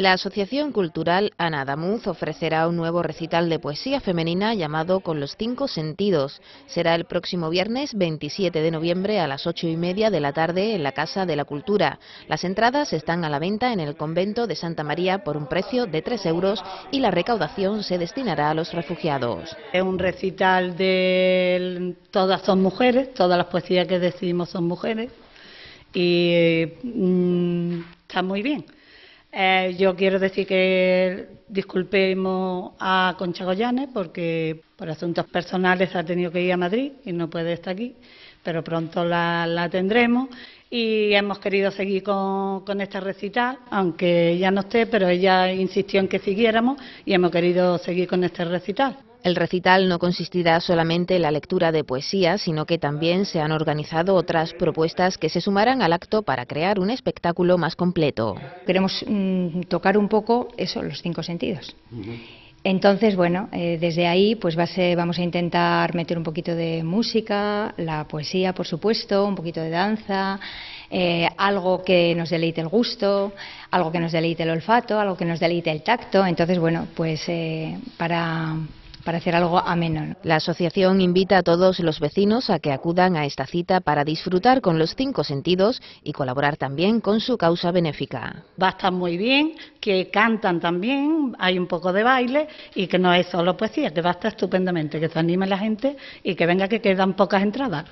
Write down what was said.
La Asociación Cultural Ana Damuz ofrecerá un nuevo recital de poesía femenina llamado Con los cinco sentidos. Será el próximo viernes 27 de noviembre a las ocho y media de la tarde en la Casa de la Cultura. Las entradas están a la venta en el convento de Santa María por un precio de tres euros y la recaudación se destinará a los refugiados. Es un recital de todas son mujeres, todas las poesías que decidimos son mujeres y mm, está muy bien eh, yo quiero decir que disculpemos a Concha Goyanes porque por asuntos personales ha tenido que ir a Madrid y no puede estar aquí, pero pronto la, tendremos y hemos querido seguir con, con, esta recital, aunque ya no esté, pero ella insistió en que siguiéramos y hemos querido seguir con este recital. El recital no consistirá solamente en la lectura de poesía, sino que también se han organizado otras propuestas que se sumarán al acto para crear un espectáculo más completo. Queremos mm, tocar un poco eso, los cinco sentidos. Entonces, bueno, eh, desde ahí pues vamos a intentar meter un poquito de música, la poesía, por supuesto, un poquito de danza, eh, algo que nos deleite el gusto, algo que nos deleite el olfato, algo que nos deleite el tacto. Entonces, bueno, pues eh, para para hacer algo ameno. La asociación invita a todos los vecinos a que acudan a esta cita para disfrutar con los cinco sentidos y colaborar también con su causa benéfica. Va muy bien, que cantan también, hay un poco de baile y que no es solo poesía, que va estupendamente, que se anime la gente y que venga que quedan pocas entradas.